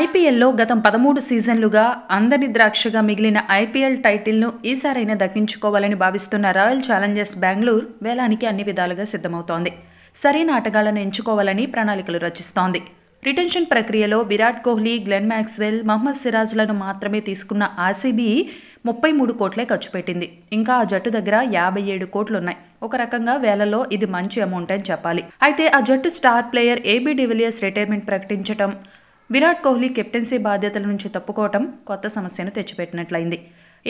ఐపీఎల్లో గత పదమూడు సీజన్లుగా అందరి ద్రాక్షగా మిగిలిన ఐపీఎల్ టైటిల్ను ఈసారైనా దక్కించుకోవాలని భావిస్తున్న రాయల్ ఛాలెంజర్స్ బెంగళూరు వేలానికి అన్ని విధాలుగా సిద్ధమవుతోంది సరైన ఆటగాళ్లను ఎంచుకోవాలని ప్రణాళికలు రచిస్తోంది రిటెన్షన్ ప్రక్రియలో విరాట్ కోహ్లీ గ్లెన్ మ్యాక్స్వెల్ మహ్మద్ సిరాజ్లను మాత్రమే తీసుకున్న ఆర్సీబీ ముప్పై మూడు కోట్లే ఖర్చు పెట్టింది ఇంకా ఆ జట్టు దగ్గర యాభై ఏడు కోట్లున్నాయి ఒక రకంగా వేలలో ఇది మంచి అమౌంట్ అని చెప్పాలి అయితే ఆ జట్టు star player AB de Villiers retirement ప్రకటించడం విరాట్ కోహ్లీ కెప్టెన్సీ బాధ్యతల నుంచి తప్పుకోవటం కొత్త సమస్యను తెచ్చిపెట్టినట్లయింది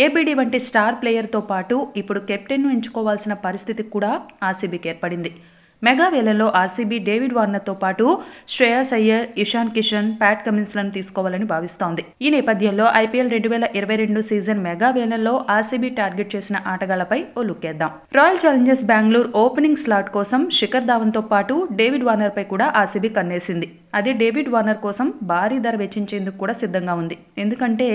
ఏబీడీ వంటి స్టార్ ప్లేయర్తో పాటు ఇప్పుడు కెప్టెన్ను ఎంచుకోవాల్సిన పరిస్థితి కూడా ఆర్సీబీకి ఏర్పడింది మెగా వేలలో ఆర్సీబీ డేవిడ్ వార్నర్తో పాటు శ్రేయస్ అయ్యర్ ఇషాన్ కిషన్ ప్యాట్ కమిన్స్లను తీసుకోవాలని భావిస్తోంది ఈ నేపథ్యంలో ఐపీఎల్ రెండు వేల ఇరవై రెండు సీజన్ మెగా వేలలో ఆర్సీబీ టార్గెట్ చేసిన ఆటగాళ్లపై ఓ లుక్కేద్దాం Royal Challengers Bengaluru opening slot కోసం శిఖర్ ధావన్తో పాటు డేవిడ్ వార్నర్పై కూడా ఆర్సీబీ కన్నేసింది అదే డేవిడ్ వార్నర్ కోసం భారీ ధర వెచ్చించేందుకు కూడా సిద్ధంగా ఉంది ఎందుకంటే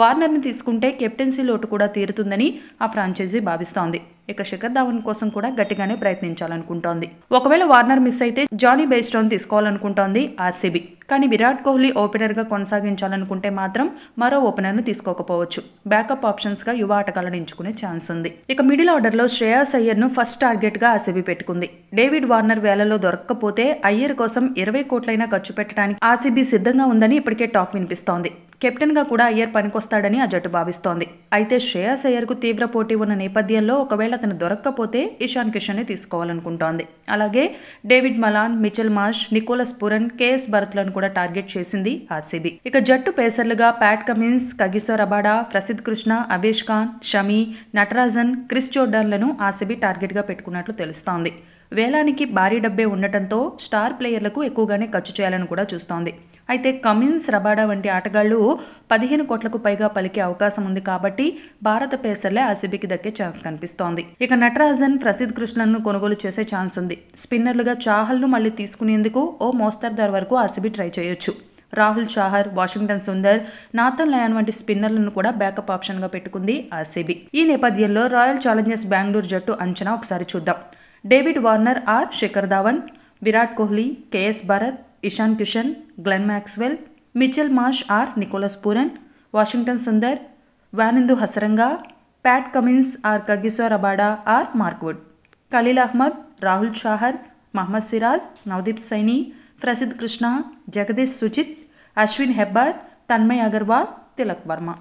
వార్నర్ని తీసుకుంటే కెప్టెన్సీ లోటు కూడా తీరుతుందని ఆ ఫ్రాంచైజీ భావిస్తోంది ఇక శిఖర్ ధావన్ కోసం కూడా గట్టిగానే ప్రయత్నించాలనుకుంటోంది ఒకవేళ వార్నర్ మిస్ అయితే జానీ బేస్టోన్ తీసుకోవాలనుకుంటోంది ఆర్సీబీ కానీ విరాట్ కోహ్లీ ఓపెనర్గా కొనసాగించాలనుకుంటే మాత్రం మరో ఓపెనర్ను తీసుకోకపోవచ్చు బ్యాకప్ ఆప్షన్స్గా యువ ఆటగాళ్లను ఎంచుకునే ఛాన్స్ ఉంది ఇక మిడిల్ ఆర్డర్లో శ్రేయాస్ అయ్యర్ను ఫస్ట్ టార్గెట్గా ఆర్సీబీ పెట్టుకుంది డేవిడ్ వార్నర్ వేలలో దొరకకపోతే అయ్యర్ కోసం ఇరవై కోట్లైనా ఖర్చు పెట్టడానికి ఆర్సీబీ సిద్ధంగా ఉందని ఇప్పటికే టాక్ వినిపిస్తోంది కెప్టెన్గా కూడా అయ్యర్ పనికొస్తాడని ఆ జట్టు భావిస్తోంది అయితే అయ్యర్ అయ్యర్కు తీవ్ర పోటీ ఉన్న నేపథ్యంలో ఒకవేళ అతను దొరక్కపోతే ఇషాన్ కిషన్ని తీసుకోవాలనుకుంటోంది అలాగే David Malan Mitchell Marsh Nicholas Pooran KS భరత్లను కూడా టార్గెట్ చేసింది ఆర్సీబీ ఇక జట్టు పేసర్లుగా Pat Cummins Kagiso Rabada Prasidh Krishna Avesh Khan Shami Natarajan Chris జోర్డాన్లను ఆర్సీబీ టార్గెట్గా పెట్టుకున్నట్లు తెలుస్తోంది వేలానికి భారీ డబ్బే ఉండటంతో స్టార్ ప్లేయర్లకు ఎక్కువగానే ఖర్చు చేయాలని కూడా చూస్తోంది అయితే కమిన్స్ రబాడా వంటి ఆటగాళ్లు పదిహేను కోట్లకు పైగా పలికే అవకాశం ఉంది కాబట్టి భారత పేసర్లే ఆర్సీబీకి దక్కే ఛాన్స్ కనిపిస్తోంది ఇక నటరాజన్ ప్రసిద్ధ్ కృష్ణన్ను కొనుగోలు చేసే ఛాన్స్ ఉంది స్పిన్నర్లుగా చాహల్ను మళ్ళీ తీసుకునేందుకు ఓ మోస్తర్దార్ వరకు ఆర్సీబీ ట్రై చేయొచ్చు Rahul Chahar Washington Sundar Nathan Lyon వంటి స్పిన్నర్లను కూడా బ్యాకప్ ఆప్షన్గా పెట్టుకుంది ఆర్సీబీ ఈ నేపథ్యంలో రాయల్ ఛాలెంజర్స్ బెంగళూరు జట్టు అంచనా ఒకసారి చూద్దాం David Warner or Shikhar Dhawan Virat Kohli K S Bharat Ishan Kishan Glenn Maxwell Mitchell Marsh or Nicholas Pooran Washington Sundar Wanindu Hasaranga Pat Cummins or Kagiso Rabada or Mark Wood Khaleel Ahmed Rahul Chahar Mohammed Siraj Navdeep Saini Prasidh Krishna Jagdish सुचित अश्विन हेब्बर तन्मय अगरवाल तिलक वर्मा